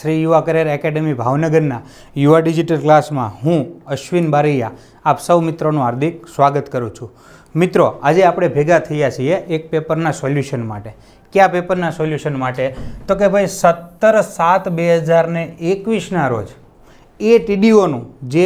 શ્રી યુવા career academy ભાવનગરના યુવા ડિજિટલ ક્લાસમાં હું અશ્વિન બારૈયા આપ સૌ મિત્રોનું હાર્દિક સ્વાગત કરું છું મિત્રો આજે આપણે ભેગા થયા છીએ એક પેપરના સોલ્યુશન માટે કયા પેપરના સોલ્યુશન માટે તો કે ભાઈ સત્તર સાત બે હજારને એકવીસના રોજ એ ટીડીઓનું જે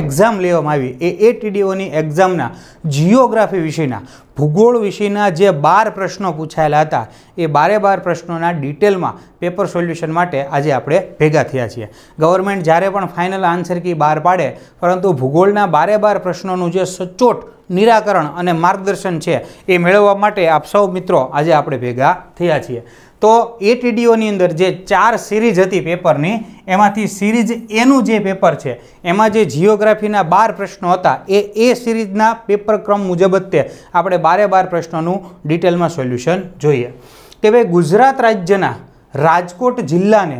એક્ઝામ લેવામાં આવી એ એટીડીઓની એક્ઝામના જિયોગ્રાફી વિશેના ભૂગોળ વિશેના જે બાર પ્રશ્નો પૂછાયેલા હતા એ બારે બાર પ્રશ્નોના ડિટેલમાં પેપર સોલ્યુશન માટે આજે આપણે ભેગા થયા છીએ ગવર્મેન્ટ જ્યારે પણ ફાઇનલ આન્સર કી બહાર પાડે પરંતુ ભૂગોળના બારે બાર પ્રશ્નોનું જે સચોટ નિરાકરણ અને માર્ગદર્શન છે એ મેળવવા માટે આપ સૌ મિત્રો આજે આપણે ભેગા થયા છીએ તો એટીડીઓની અંદર જે ચાર સિરીઝ હતી પેપરની એમાંથી સિરીઝ એનું જે પેપર છે એમાં જે જિયોગ્રાફીના બાર પ્રશ્નો હતા એ એ સિરીઝના પેપર ક્રમ મુજબ જ તે આપણે બારે બાર પ્રશ્નોનું ડિટેલમાં સોલ્યુશન જોઈએ કે ભાઈ ગુજરાત રાજ્યના રાજકોટ જિલ્લાને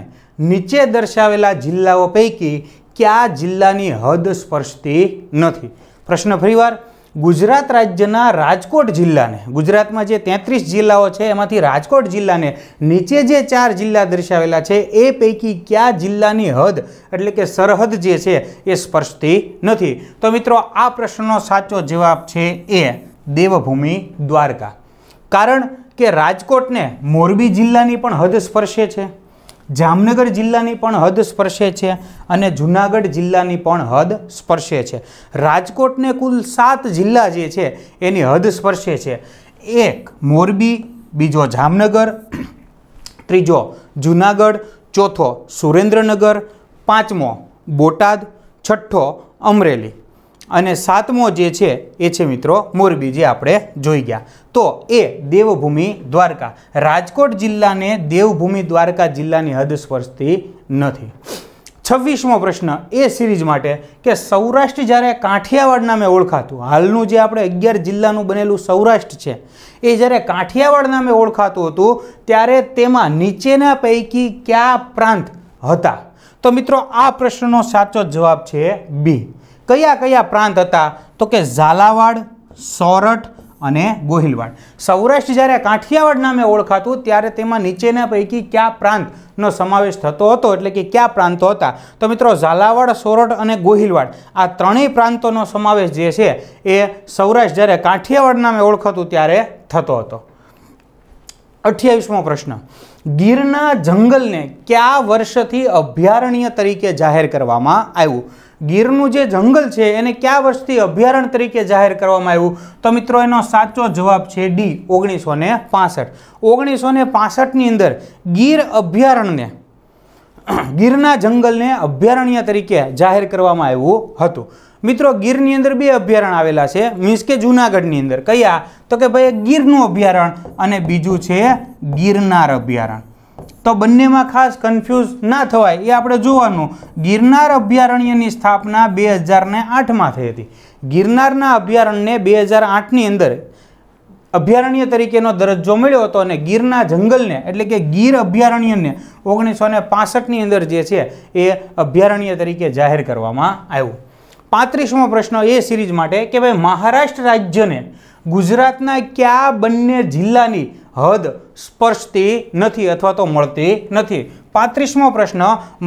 નીચે દર્શાવેલા જિલ્લાઓ પૈકી કયા જિલ્લાની હદ સ્પર્શતી નથી પ્રશ્ન ફરીવાર ગુજરાત રાજ્યના રાજકોટ જિલ્લાને ગુજરાતમાં જે તેત્રીસ જિલ્લાઓ છે એમાંથી રાજકોટ જિલ્લાને નીચે જે ચાર જિલ્લા દર્શાવેલા છે એ પૈકી કયા જિલ્લાની હદ એટલે કે સરહદ જે છે એ સ્પર્શતી નથી તો મિત્રો આ પ્રશ્નનો સાચો જવાબ છે એ દેવભૂમિ દ્વારકા કારણ કે રાજકોટને મોરબી જિલ્લાની પણ હદ સ્પર્શે છે જામનગર જિલ્લાની પણ હદ સ્પર્શે છે અને જૂનાગઢ જિલ્લાની પણ હદ સ્પર્શે છે રાજકોટને કુલ સાત જિલ્લા જે છે એની હદ સ્પર્શે છે એક મોરબી બીજો જામનગર ત્રીજો જૂનાગઢ ચોથો સુરેન્દ્રનગર પાંચમો બોટાદ છઠ્ઠો અમરેલી અને સાતમો જે છે એ છે મિત્રો મોરબી જે આપણે જોઈ ગયા તો એ દેવભૂમિ દ્વારકા રાજકોટ જિલ્લાને દેવભૂમિ દ્વારકા જિલ્લાની હદ સ્પર્શતી નથી છવ્વીસમો પ્રશ્ન એ સિરીઝ માટે કે સૌરાષ્ટ્ર જ્યારે કાઠિયાવાડ નામે ઓળખાતું હાલનું જે આપણે અગિયાર જિલ્લાનું બનેલું સૌરાષ્ટ્ર છે એ જ્યારે કાઠિયાવાડ નામે ઓળખાતું હતું ત્યારે તેમાં નીચેના પૈકી કયા પ્રાંત હતા તો મિત્રો આ પ્રશ્નનો સાચો જવાબ છે બી કયા કયા પ્રાંત હતા તો કે ઝાલાવાડ સોરઠ અને ગોહિલવાડ સૌરાષ્ટ્ર જ્યારે કાઠિયાવાડ નામે ઓળખાતું ત્યારે તેમાં નીચેના પૈકી કયા પ્રાંતનો સમાવેશ થતો હતો એટલે કે કયા પ્રાંતો હતા તો મિત્રો ઝાલાવાડ સોરઠ અને ગોહિલવાડ આ ત્રણેય પ્રાંતોનો સમાવેશ જે છે એ સૌરાષ્ટ્ર જ્યારે કાઠિયાવાડ નામે ઓળખાતું ત્યારે થતો હતો અઠ્યાવીસમો પ્રશ્ન ગીરના જંગલને કયા વર્ષથી અભયારણ્ય તરીકે જાહેર કરવામાં આવ્યું ગીરનું જે જંગલ છે એને કયા વર્ષથી અભયારણ્ય તરીકે જાહેર કરવામાં આવ્યું તો મિત્રો એનો સાચો જવાબ છે ડી ઓગણીસો ને પાસઠ ઓગણીસો ને પાસઠની અંદર ગીર અભયારણ્યને ગીરના જંગલને અભયારણ્ય તરીકે જાહેર કરવામાં આવ્યું હતું મિત્રો ગીરની અંદર બે અભયારણ્ય આવેલા છે મીન્સ કે જૂનાગઢની અંદર કયા તો કે ભાઈ ગીરનું અભયારણ્ય અને બીજું છે ગિરનાર અભયારણ્ય તો બંનેમાં ખાસ કન્ફ્યુઝ ના થવાય એ આપણે જોવાનું ગિરનાર અભયારણ્યની સ્થાપના બે હજારને આઠમાં થઈ હતી ગિરનારના અભયારણ્યને બે હજાર આઠની અંદર અભયારણ્ય તરીકેનો દરજ્જો મળ્યો હતો અને ગીરના જંગલને એટલે કે ગીર અભયારણ્યને ઓગણીસો ને પાસઠની અંદર જે છે એ અભયારણ્ય તરીકે જાહેર કરવામાં આવ્યું પાંત્રીસમો પ્રશ્ન એ સિરીઝ માટે કે ભાઈ મહારાષ્ટ્ર રાજ્યને ગુજરાતના કયા બંને જિલ્લાની હદ સ્પર્શતી નથી અથવા તો મળતી નથી પાંત્રીસમો પ્રશ્ન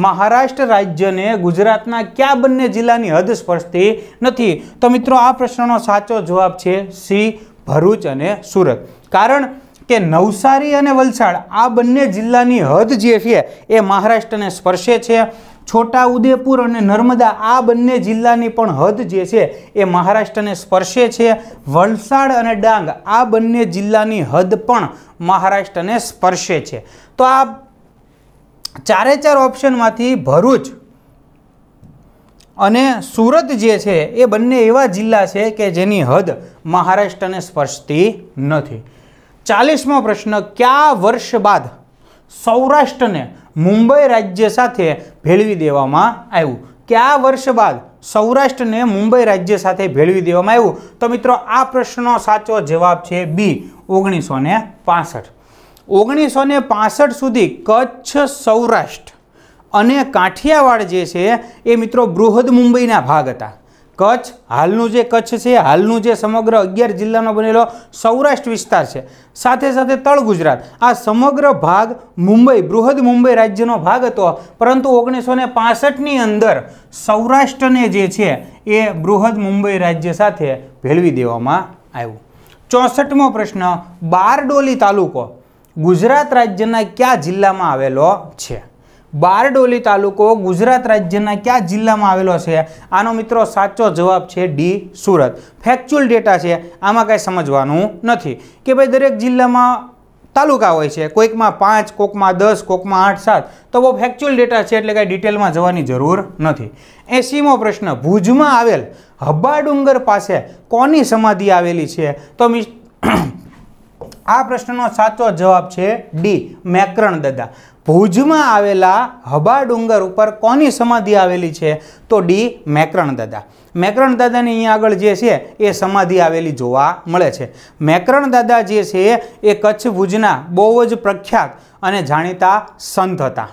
મહારાષ્ટ્ર રાજ્યને ગુજરાતના કયા બંને જિલ્લાની હદ સ્પર્શતી નથી તો મિત્રો આ પ્રશ્નનો સાચો જવાબ છે સી ભરૂચ અને સુરત કારણ કે નવસારી અને વલસાડ આ બંને જિલ્લાની હદ જે છે એ મહારાષ્ટ્રને સ્પર્શે છે છોટા ઉદેપુર અને નર્મદા આ બંને જિલ્લાની પણ હદ જે છે એ મહારાષ્ટ્રને સ્પર્શે છે વલસાડ અને ડાંગ આ બંને જિલ્લાની હદ પણ મહારાષ્ટ્રને સ્પર્શે છે તો આ ચારે ચાર ઓપ્શનમાંથી ભરૂચ અને સુરત જે છે એ બંને એવા જિલ્લા છે કે જેની હદ મહારાષ્ટ્રને સ્પર્શતી નથી ચાલીસમો પ્રશ્ન કયા વર્ષ બાદ સૌરાષ્ટ્રને મુંબઈ રાજ્ય સાથે ભેળવી દેવામાં આવ્યું કે આ વર્ષ બાદ સૌરાષ્ટ્રને મુંબઈ રાજ્ય સાથે ભેળવી દેવામાં આવ્યું તો મિત્રો આ પ્રશ્નનો સાચો જવાબ છે બી ઓગણીસો ને પાસઠ ઓગણીસો ને પાસઠ સુધી કચ્છ સૌરાષ્ટ્ર અને કાઠિયાવાડ જે છે એ મિત્રો બૃહદ મુંબઈના ભાગ હતા કચ્છ હાલનું જે કચ્છ છે હાલનું જે સમગ્ર અગિયાર જિલ્લાનો બનેલો સૌરાષ્ટ્ર વિસ્તાર છે સાથે સાથે તળ ગુજરાત આ સમગ્ર ભાગ મુંબઈ બૃહદ મુંબઈ રાજ્યનો ભાગ હતો પરંતુ ઓગણીસો ને પાસઠની અંદર સૌરાષ્ટ્રને જે છે એ બૃહદ મુંબઈ રાજ્ય સાથે ભેળવી દેવામાં આવ્યું ચોસઠમો પ્રશ્ન બારડોલી તાલુકો ગુજરાત રાજ્યના કયા જિલ્લામાં આવેલો છે બારડોલી તાલુકો ગુજરાત રાજ્યના કયા જિલ્લામાં આવેલો છે આનો મિત્રો સાચો જવાબ છે ડી સુરત ફેક્ચ્યુઅલ ડેટા છે આમાં કાંઈ સમજવાનું નથી કે ભાઈ દરેક જિલ્લામાં તાલુકા હોય છે કોઈકમાં પાંચ કોકમાં દસ કોકમાં આઠ સાત તો બહુ ફેક્ચ્યુઅલ ડેટા છે એટલે કાંઈ ડિટેલમાં જવાની જરૂર નથી એસીમો પ્રશ્ન ભુજમાં આવેલ હબ્બાડુંગર પાસે કોની સમાધિ આવેલી છે તો મિસ્ટર આ પ્રશ્નનો સાચો જવાબ છે ડી મેકરણ દાદા ભુજમાં આવેલા હબા ડુંગર ઉપર કોની સમાધિ આવેલી છે તો ડી મેકરણ દાદા મેકરણ દાદાની અહીંયા આગળ જે છે એ સમાધિ આવેલી જોવા મળે છે મેકરણ દાદા જે છે એ કચ્છ ભુજના બહુ જ પ્રખ્યાત અને જાણીતા સંત હતા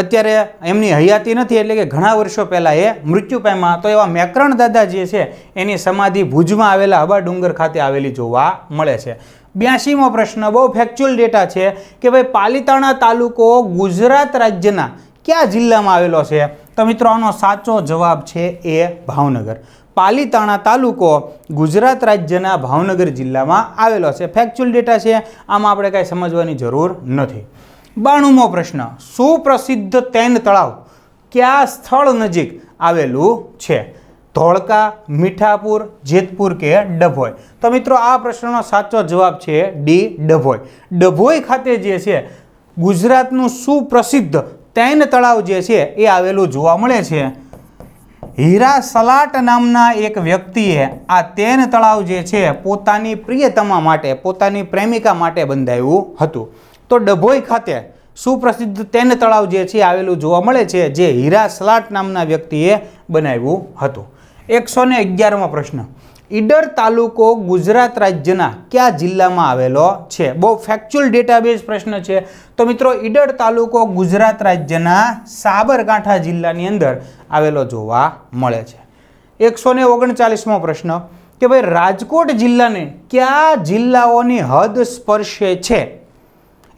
અત્યારે એમની હયાતી નથી એટલે કે ઘણા વર્ષો પહેલાં એ મૃત્યુ પામ્યા તો એવા મેકરણ દાદા જે છે એની સમાધિ ભુજમાં આવેલા હબા ડુંગર ખાતે આવેલી જોવા મળે છે બ્યાસીમો પ્રશ્ન બહુ ફેક્ચ્યુઅલ ડેટા છે કે ભાઈ પાલિતાણા તાલુકો ગુજરાત રાજ્યના કયા જિલ્લામાં આવેલો છે તો મિત્રોનો સાચો જવાબ છે એ ભાવનગર પાલિતાણા તાલુકો ગુજરાત રાજ્યના ભાવનગર જિલ્લામાં આવેલો છે ફેક્ચ્યુઅલ ડેટા છે આમાં આપણે કાંઈ સમજવાની જરૂર નથી બાણુંમો પ્રશ્ન સુપ્રસિદ્ધ તેન તળાવ કયા સ્થળ નજીક આવેલું છે ધોળકા મીઠાપુર જેતપુર કે ડભોઈ તો મિત્રો આ પ્રશ્નનો સાચો જવાબ છે ડી ડભોઈ ડભોઈ ખાતે જે છે ગુજરાતનું સુપ્રસિદ્ધ તૈન તળાવ જે છે એ આવેલું જોવા મળે છે હીરા સલાટ નામના એક વ્યક્તિએ આ તેન તળાવ જે છે પોતાની પ્રિયતમા માટે પોતાની પ્રેમિકા માટે બંધાયું હતું તો ડભોઈ ખાતે સુપ્રસિદ્ધ તેન તળાવ જે છે આવેલું જોવા મળે છે જે હીરા સલાટ નામના વ્યક્તિએ બનાવ્યું હતું એકસો ને અગિયારમો પ્રશ્ન ઈડર તાલુકો ગુજરાત રાજ્યના કયા જિલ્લામાં આવેલો છે બહુ ફેક્ચ્યુઅલ ડેટાબેઝ પ્રશ્ન છે તો મિત્રો ઈડર તાલુકો ગુજરાત રાજ્યના સાબરકાંઠા જિલ્લાની અંદર આવેલો જોવા મળે છે એકસો ને ઓગણચાલીસમો પ્રશ્ન કે ભાઈ રાજકોટ જિલ્લાને કયા જિલ્લાઓની હદ સ્પર્શે છે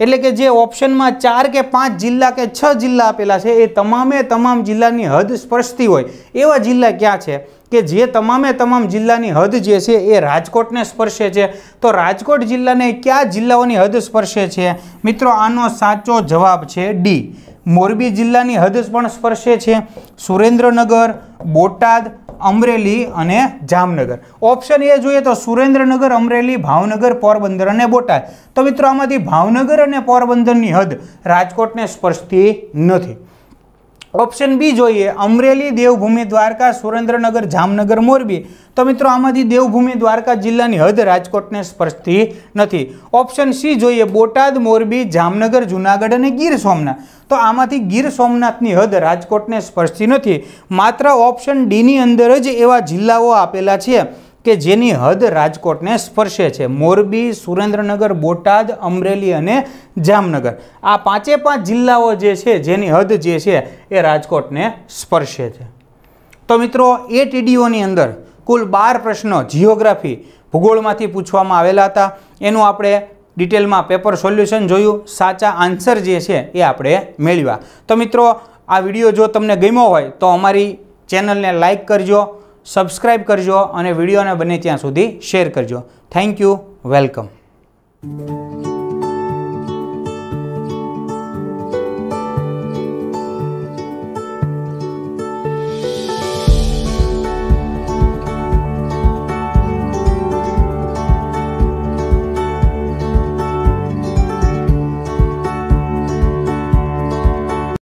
એટલે કે જે ઓપ્શનમાં ચાર કે પાંચ જિલ્લા કે છ જિલ્લા આપેલા છે એ તમામે તમામ જિલ્લાની હદ સ્પર્શતી હોય એવા જિલ્લા ક્યાં છે કે જે તમામે તમામ જિલ્લાની હદ જે છે એ રાજકોટને સ્પર્શે છે તો રાજકોટ જિલ્લાને કયા જિલ્લાઓની હદ સ્પર્શે છે મિત્રો આનો સાચો જવાબ છે ડી મોરબી જિલ્લાની હદ પણ સ્પર્શે છે સુરેન્દ્રનગર બોટાદ અમરેલી અને જામનગર ઓપ્શન એ જોઈએ તો સુરેન્દ્રનગર અમરેલી ભાવનગર પોરબંદર અને બોટાદ તો મિત્રો આમાંથી ભાવનગર અને પોરબંદરની હદ રાજકોટને સ્પર્શતી નથી ઓપ્શન બી જોઈએ અમરેલી દેવભૂમિ દ્વારકા સુરેન્દ્રનગર જામનગર મોરબી તો મિત્રો આમાંથી દેવભૂમિ દ્વારકા જિલ્લાની હદ રાજકોટને સ્પર્શતી નથી ઓપ્શન સી જોઈએ બોટાદ મોરબી જામનગર જૂનાગઢ અને ગીર સોમનાથ તો આમાંથી ગીર સોમનાથની હદ રાજકોટને સ્પર્શતી નથી માત્ર ઓપ્શન ડીની અંદર જ એવા જિલ્લાઓ આપેલા છે કે જેની હદ રાજકોટને સ્પર્શે છે મોરબી સુરેન્દ્રનગર બોટાદ અમરેલી અને જામનગર આ પાંચે પાંચ જિલ્લાઓ જે છે જેની હદ જે છે એ રાજકોટને સ્પર્શે છે તો મિત્રો એ ટીડીઓની અંદર કુલ બાર પ્રશ્નો જિયોગ્રાફી ભૂગોળમાંથી પૂછવામાં આવેલા હતા એનું આપણે ડિટેલમાં પેપર સોલ્યુશન જોયું સાચા આન્સર જે છે એ આપણે મેળવ્યા તો મિત્રો આ વિડીયો જો તમને ગમ્યો હોય તો અમારી ચેનલને લાઈક કરજો સબસ્ક્રાઈબ કરજો અને વિડીયોને બને ત્યાં સુધી શેર કરજો થેન્ક યુ વેલકમ